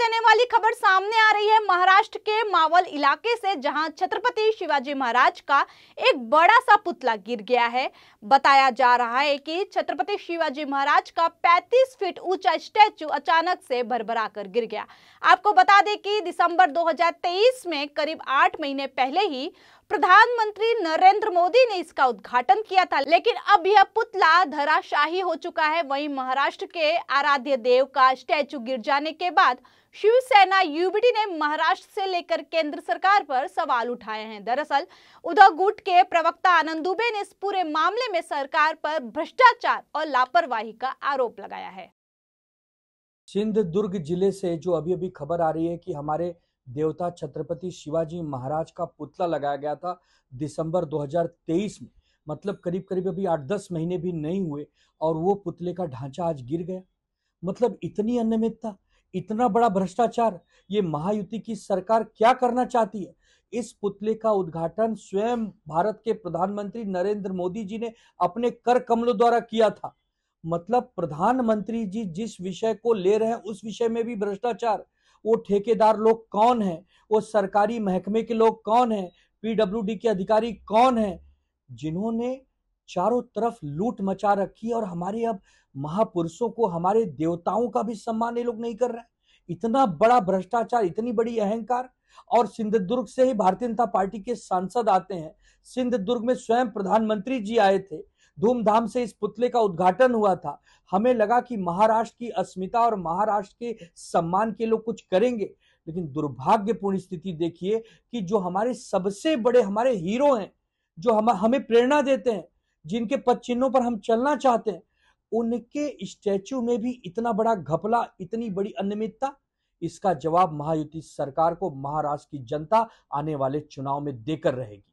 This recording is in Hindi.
देने वाली खबर सामने आ रही है महाराष्ट्र के मावल इलाके से जहां छत्रपति शिवाजी महाराज का एक बड़ा सा पुतला गिर गया है बताया जा रहा है कि छत्रपति शिवाजी महाराज का 35 फीट ऊंचा स्टैचू अचानक से भरभरा कर गिर गया आपको बता दें कि दिसंबर 2023 में करीब आठ महीने पहले ही प्रधानमंत्री नरेंद्र मोदी ने इसका उद्घाटन किया था लेकिन अब यह पुतला धराशाही हो चुका है वहीं महाराष्ट्र के आराध्य देव का स्टैचू गिर जाने के बाद शिवसेना यूबीडी ने महाराष्ट्र से लेकर केंद्र सरकार पर सवाल उठाए हैं दरअसल उद्धव गुट के प्रवक्ता आनंद दुबे ने इस पूरे मामले में सरकार पर भ्रष्टाचार और लापरवाही का आरोप लगाया है सिंध दुर्ग जिले से जो अभी अभी खबर आ रही है कि हमारे देवता छत्रपति शिवाजी महाराज का पुतला लगाया गया था दिसंबर 2023 में मतलब करीब करीब अभी आठ दस महीने भी नहीं हुए और वो पुतले का ढांचा आज गिर गया मतलब इतनी अनियमितता इतना बड़ा भ्रष्टाचार ये महायुति की सरकार क्या करना चाहती है इस पुतले का उद्घाटन स्वयं भारत के प्रधानमंत्री नरेंद्र मोदी जी ने अपने कर कमलों द्वारा किया था मतलब प्रधानमंत्री जी जिस विषय को ले रहे हैं उस विषय में भी भ्रष्टाचार वो ठेकेदार लोग कौन है वो सरकारी महकमे के लोग कौन है पीडब्ल्यूडी के अधिकारी कौन है जिन्होंने चारों तरफ लूट मचा रखी है और हमारे अब महापुरुषों को हमारे देवताओं का भी सम्मान ये लोग नहीं कर रहे इतना बड़ा भ्रष्टाचार इतनी बड़ी अहंकार और सिंधुदुर्ग से ही भारतीय जनता पार्टी के सांसद आते हैं सिंधुदुर्ग में स्वयं प्रधानमंत्री जी आए थे धूमधाम से इस पुतले का उद्घाटन हुआ था हमें लगा कि महाराष्ट्र की अस्मिता और महाराष्ट्र के सम्मान के लोग कुछ करेंगे लेकिन दुर्भाग्यपूर्ण स्थिति देखिए कि जो हमारे सबसे बड़े हमारे हीरो हैं जो हम हमें प्रेरणा देते हैं जिनके पद चिन्हों पर हम चलना चाहते हैं उनके स्टैचू में भी इतना बड़ा घपला इतनी बड़ी अनियमितता इसका जवाब महायुति सरकार को महाराष्ट्र की जनता आने वाले चुनाव में देकर रहेगी